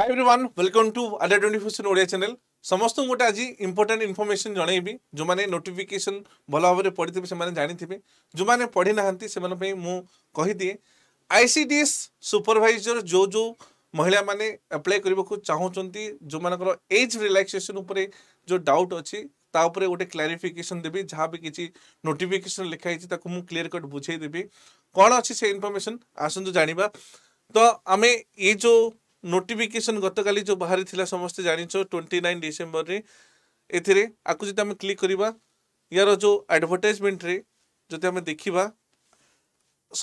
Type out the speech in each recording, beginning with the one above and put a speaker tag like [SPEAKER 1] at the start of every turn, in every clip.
[SPEAKER 1] high every everyone welcome to all twenty four Odia channel समस्त गोटे आज इंपोर्टाट इनफर्मेसन जन जो मैंने नोटिफिकेसन भल भाव में पढ़ी थे जानते हैं जो मैंने पढ़ी ना से मुदे आईसीडीएस सुपरभाइजर जो जो महिला मैंने अप्लाई करने को चाहती जो मान एज रिल्क्सेसन जो डाउट अच्छी तापर गोटे क्लारिफिकेसन देवी जहाँ भी किसी नोटिफिकेसन लिखाई मुझे क्लीयर कट बुझेदेवी कौन अच्छी से इनफर्मेशन आसतु जानवा तो आम ये जो ନୋଟିଫିକେସନ୍ ଗତକାଲି ଯେଉଁ ବାହାରିଥିଲା ସମସ୍ତେ ଜାଣିଛ ଟ୍ୱେଣ୍ଟି ନାଇନ୍ ଡିସେମ୍ବରରେ ଏଥିରେ ଆକୁ ଯଦି ଆମେ କ୍ଲିକ୍ କରିବା করা ଯେଉଁ ଆଡ଼ଭର୍ଟାଇଜମେଣ୍ଟରେ ଯଦି ଆମେ ଦେଖିବା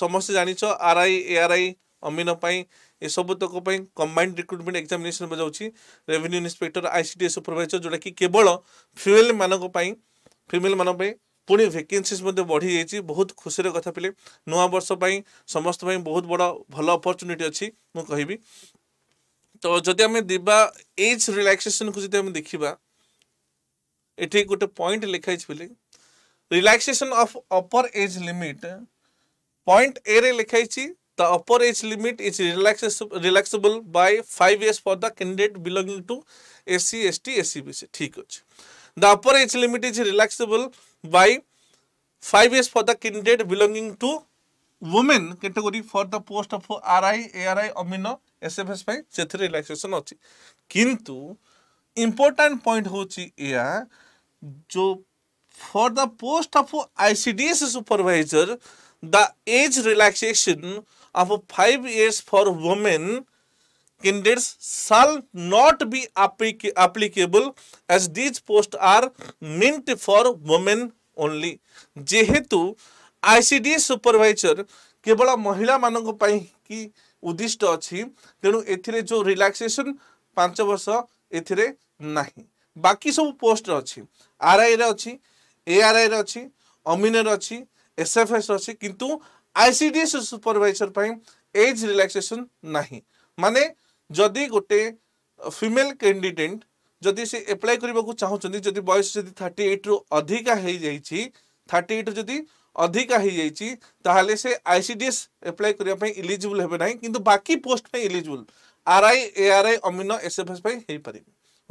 [SPEAKER 1] ସମସ୍ତେ ଜାଣିଛ R I A R I ଅମିନ ପାଇଁ ଏସବୁ ତକ ପାଇଁ କମ୍ବାଇଣ୍ଡ ରିକ୍ରୁଟମେଣ୍ଟ ଏକ୍ଜାମିନେସନ୍ ବଜାଉଛି revenue inspector I C T A supervisor ଯେଉଁଟାକି କେବଳ ଫିମେଲ୍ମାନଙ୍କ ପାଇଁ ଫିମେଲ୍ମାନଙ୍କ ପାଇଁ ପୁଣି ଭେକେନ୍ସିଜ୍ ମଧ୍ୟ ବଢ଼ିଯାଇଛି ବହୁତ ଖୁସିର କଥା ପିଲେ ନୂଆ ବର୍ଷ ପାଇଁ ସମସ୍ତ ପାଇଁ ବହୁତ ବଡ଼ ଭଲ ଅପରଚ୍ୟୁନିଟି ଅଛି ମୁଁ କହିବି तो जदि आम एज रिलैक्सेसन को देखा ये गोटे पॉइंट लिखाई बोले relaxation of upper age limit point A रे लिखाई the upper age limit is relaxable by five years for the candidate belonging to SC ST SCBC ठीक अच्छे the upper age limit is relaxable by five years for the candidate belonging to women category for the post of R I A R I Amin S F S से relaxation अच्छी किंतु important point हूँ या जो for the post of I C D S supervisor the age relaxation of five years for women candidates shall not be applic as as post are are meant women only जेहेतु ICDS supervisor କେବଳ ମହିଳାମାନଙ୍କ ପାଇଁକି ଉଦ୍ଦିଷ୍ଟ ଅଛି ତେଣୁ ଏଥିରେ ଯେଉଁ relaxation ପାଞ୍ଚ ବର୍ଷ ଏଥିରେ ନାହିଁ ବାକି ସବୁ ପୋଷ୍ଟରେ ଅଛି ଆର୍ଆଇରେ ଅଛି ଏଆର୍ଆଇରେ ଅଛି ଅମିନରେ ଅଛି ଏସ୍ଏଫ୍ଏସ୍ରେ ଅଛି କିନ୍ତୁ ଆଇସିଡିଏସ୍ ସୁପରଭାଇଜର ପାଇଁ ଏଜ୍ ରିଲାକ୍ସେସନ୍ ନାହିଁ ମାନେ ଯଦି ଗୋଟେ ଫିମେଲ୍ କ୍ୟାଣ୍ଡିଡେଟ୍ ଯଦି ସେ ଆପ୍ଲାଏ କରିବାକୁ ଚାହୁଁଛନ୍ତି ଯଦି ବୟସ ଯଦି ଥାର୍ଟି ଏଇଟ୍ରୁ ଅଧିକା ହେଇଯାଇଛି ଥାର୍ଟି ଏଇଟ୍ରୁ ଯଦି अधिका हो जाए से आई एप्लाय करने इलीजिबल होना कि बाकी post eligible R I A R I Amin S F S पर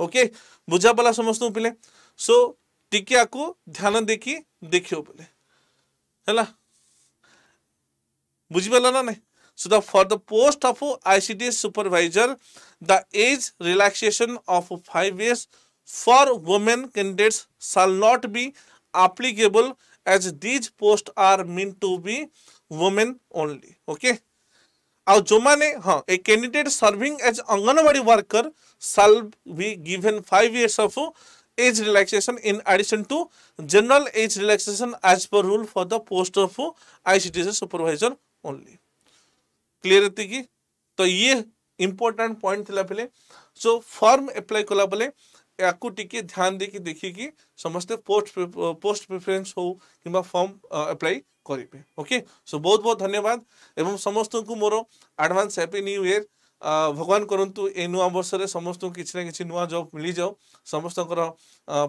[SPEAKER 1] ओके बुझापला समस्त पे सो टी आपको ध्यान देखी देखियो बोले है ना ना so the for the post of I C the age relaxation of five years for women candidates shall not be applicable as these post are mean to be women only okay आउ जो माने हाँ a candidate serving as anganwadi worker shall be given five years of age relaxation in addition to general age relaxation as per rule for the post of ICTC supervisor only clear रहती कि तो ये important point थी पहले so form apply कला बोले ୟାକୁ ଟିକେ ଧ୍ୟାନ ଦେଇକି ଦେଖିକି ସମସ୍ତେ ପୋଷ୍ଟ ପୋଷ୍ଟ ପ୍ରିଫରେନ୍ସ ହଉ କିମ୍ବା ଫର୍ମ ଆପ୍ଲାଏ କରିବେ ଓକେ ସୋ ବହୁତ ବହୁତ ଧନ୍ୟବାଦ ଏବଂ ସମସ୍ତଙ୍କୁ ମୋର ଆଡ଼ଭାନ୍ସ ହ୍ୟାପି ନ୍ୟୁ ଇୟର ଭଗବାନ କରନ୍ତୁ ଏ ନୂଆ ବର୍ଷରେ ସମସ୍ତଙ୍କୁ କିଛି ନା କିଛି ନୂଆ ଜବ୍ ମିଳିଯାଉ ସମସ୍ତଙ୍କର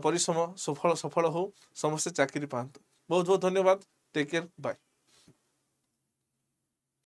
[SPEAKER 1] ପରିଶ୍ରମ ସଫଳ ସଫଳ ହଉ ସମସ୍ତେ ଚାକିରି ପାଆନ୍ତୁ ବହୁତ ବହୁତ ଧନ୍ୟବାଦ ଟେକ୍ କେୟାର ବାଏ